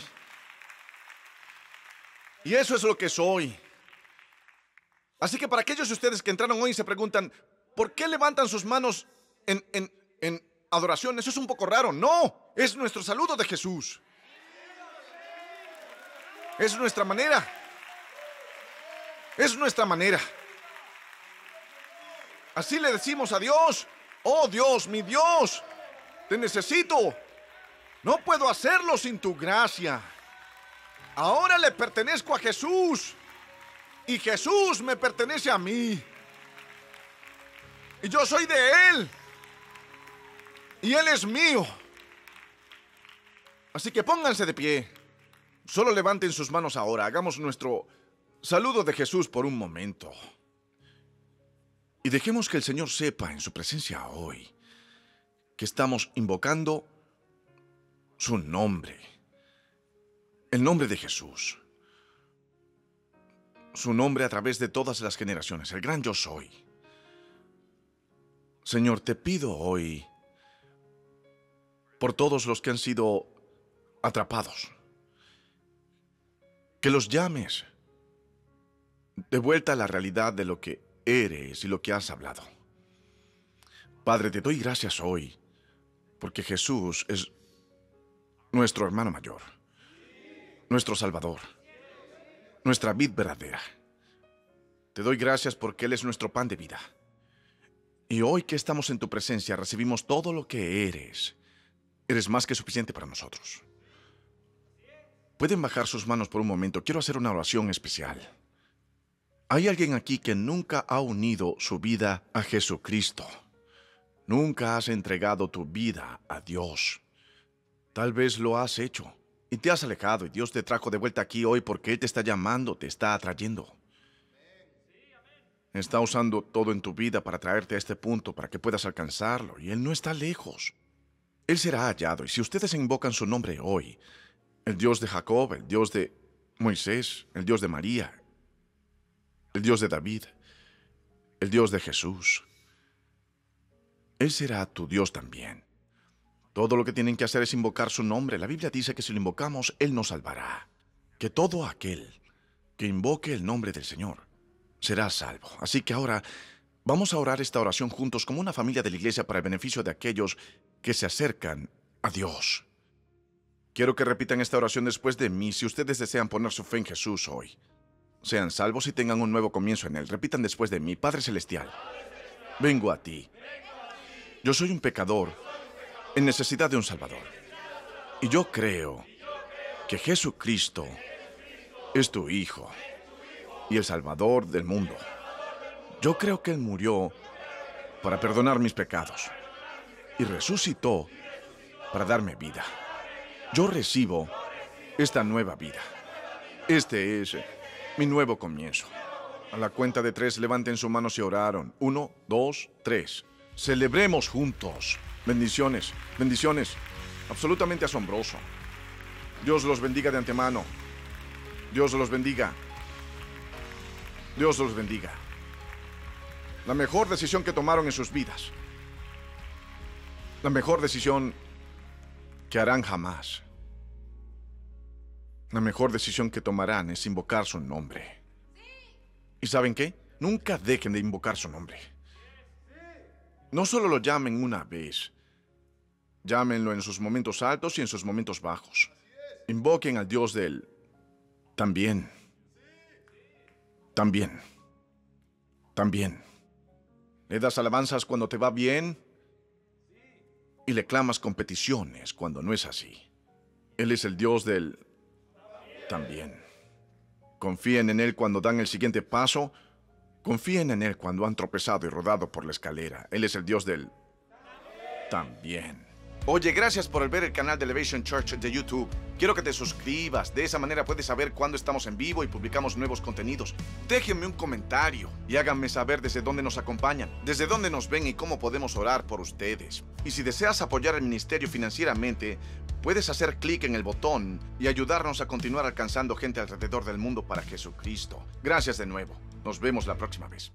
Y eso es lo que soy. Así que para aquellos de ustedes que entraron hoy y se preguntan, ¿por qué levantan sus manos en, en adoración? Eso es un poco raro. No, es nuestro saludo de Jesús. Es nuestra manera. Es nuestra manera. Así le decimos a Dios. Oh Dios, mi Dios, te necesito. No puedo hacerlo sin tu gracia. Ahora le pertenezco a Jesús. Y Jesús me pertenece a mí. Y yo soy de Él. Y Él es mío. Así que pónganse de pie. Solo levanten sus manos ahora. Hagamos nuestro saludo de Jesús por un momento. Y dejemos que el Señor sepa en su presencia hoy que estamos invocando su nombre, el nombre de Jesús, su nombre a través de todas las generaciones, el gran yo soy. Señor, te pido hoy por todos los que han sido atrapados, que los llames de vuelta a la realidad de lo que eres y lo que has hablado. Padre, te doy gracias hoy, porque Jesús es nuestro hermano mayor, nuestro Salvador, nuestra vid verdadera. Te doy gracias porque Él es nuestro pan de vida. Y hoy que estamos en tu presencia recibimos todo lo que eres. Eres más que suficiente para nosotros. Pueden bajar sus manos por un momento. Quiero hacer una oración especial. Hay alguien aquí que nunca ha unido su vida a Jesucristo. Nunca has entregado tu vida a Dios. Tal vez lo has hecho y te has alejado y Dios te trajo de vuelta aquí hoy porque Él te está llamando, te está atrayendo. Está usando todo en tu vida para traerte a este punto, para que puedas alcanzarlo y Él no está lejos. Él será hallado y si ustedes invocan su nombre hoy, el Dios de Jacob, el Dios de Moisés, el Dios de María, el Dios de David, el Dios de Jesús. Él será tu Dios también. Todo lo que tienen que hacer es invocar su nombre. La Biblia dice que si lo invocamos, Él nos salvará. Que todo aquel que invoque el nombre del Señor será salvo. Así que ahora vamos a orar esta oración juntos como una familia de la iglesia para el beneficio de aquellos que se acercan a Dios. Quiero que repitan esta oración después de mí si ustedes desean poner su fe en Jesús hoy. Sean salvos y tengan un nuevo comienzo en Él. Repitan después de mí, Padre Celestial, vengo a ti. Yo soy un pecador en necesidad de un Salvador. Y yo creo que Jesucristo es tu Hijo y el Salvador del mundo. Yo creo que Él murió para perdonar mis pecados y resucitó para darme vida. Yo recibo esta nueva vida. Este es mi nuevo comienzo. A la cuenta de tres levanten su mano y oraron. Uno, dos, tres. Celebremos juntos. Bendiciones, bendiciones. Absolutamente asombroso. Dios los bendiga de antemano. Dios los bendiga. Dios los bendiga. La mejor decisión que tomaron en sus vidas. La mejor decisión que harán jamás. La mejor decisión que tomarán es invocar su nombre. ¿Y saben qué? Nunca dejen de invocar su nombre. No solo lo llamen una vez, llámenlo en sus momentos altos y en sus momentos bajos. Invoquen al Dios del también. También. También. Le das alabanzas cuando te va bien y le clamas competiciones cuando no es así. Él es el Dios del también. Confíen en Él cuando dan el siguiente paso. Confíen en Él cuando han tropezado y rodado por la escalera. Él es el Dios del... También. Oye, gracias por ver el canal de Elevation Church de YouTube. Quiero que te suscribas, de esa manera puedes saber cuándo estamos en vivo y publicamos nuevos contenidos. Déjenme un comentario y háganme saber desde dónde nos acompañan, desde dónde nos ven y cómo podemos orar por ustedes. Y si deseas apoyar al ministerio financieramente, Puedes hacer clic en el botón y ayudarnos a continuar alcanzando gente alrededor del mundo para Jesucristo. Gracias de nuevo. Nos vemos la próxima vez.